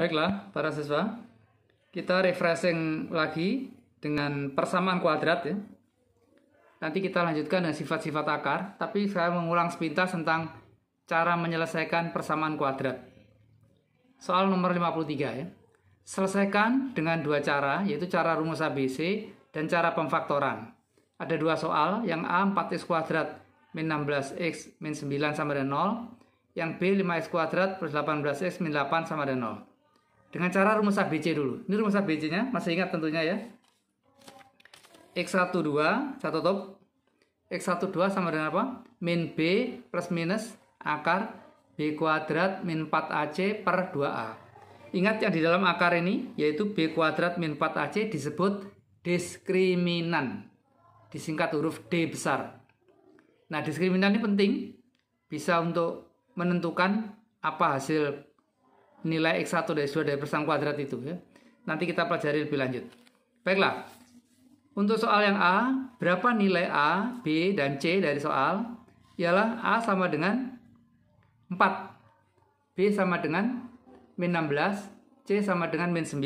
Baiklah, para siswa, kita refreshing lagi dengan persamaan kuadrat ya. Nanti kita lanjutkan dengan sifat-sifat akar, tapi saya mengulang sepintas tentang cara menyelesaikan persamaan kuadrat. Soal nomor 53 ya. Selesaikan dengan dua cara, yaitu cara rumus ABC dan cara pemfaktoran. Ada dua soal, yang A 4x kuadrat min 16x min 9 sama dengan 0, yang B 5x kuadrat plus 18x min 8 sama dengan 0. Dengan cara rumus ABC dulu. Ini rumus ABC-nya, masih ingat tentunya ya. X12, satu top. X12 sama dengan apa? Min B plus minus akar B kuadrat min 4AC per 2A. Ingat yang di dalam akar ini, yaitu B kuadrat min 4AC disebut diskriminan. Disingkat huruf D besar. Nah, diskriminan ini penting. Bisa untuk menentukan apa hasil nilai X1 dari 2 dari persamaan kuadrat itu ya. Nanti kita pelajari lebih lanjut. Baiklah. Untuk soal yang A, berapa nilai A, B, dan C dari soal? Ialah A sama dengan 4. B sama dengan min 16. C sama dengan min 9.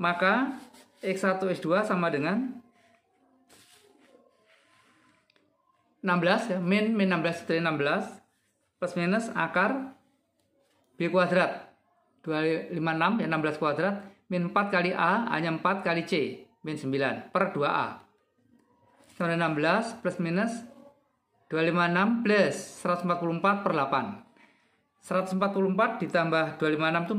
Maka X1, X2 sama dengan 16 ya, min min 16 dari 16 plus minus akar B kuadrat 256 ya 16 kuadrat min 4 kali A hanya 4 kali C min 9 per 2A sama 16 plus minus 256 plus 144 per 8 144 ditambah 256 itu 400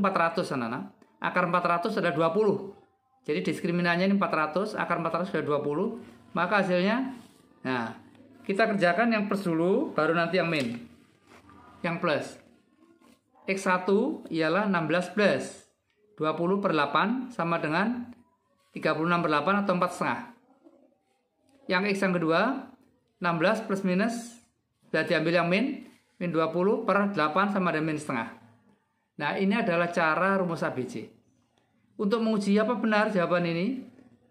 anak-anak akar 400 ada 20 jadi diskriminannya ini 400 akar 400 sudah 20 maka hasilnya nah kita kerjakan yang plus dulu baru nanti yang min yang plus X1 ialah 16 plus 20 per 8 sama dengan 36 per 8 atau 4 setengah. Yang X yang kedua 16 plus minus berarti ambil yang min min 20 per 8 sama dengan min setengah. Nah ini adalah cara rumus ABC. Untuk menguji apa benar jawaban ini,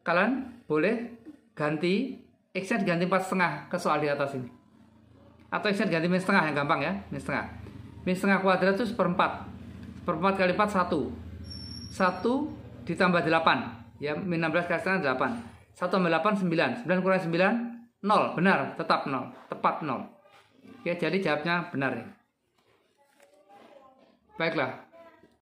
kalian boleh ganti X-nya diganti 4 setengah ke soal di atas ini. Atau X-nya diganti min setengah yang gampang ya, min setengah. Min setengah kuadrat itu seperempat. Seperempat kali empat satu. Satu ditambah delapan. Ya, min 16 kali setengah delapan. Satu tambah delapan sembilan. Sembilan kurang sembilan, nol. Benar, tetap nol. Tepat nol. Ya, jadi jawabnya benar. Baiklah,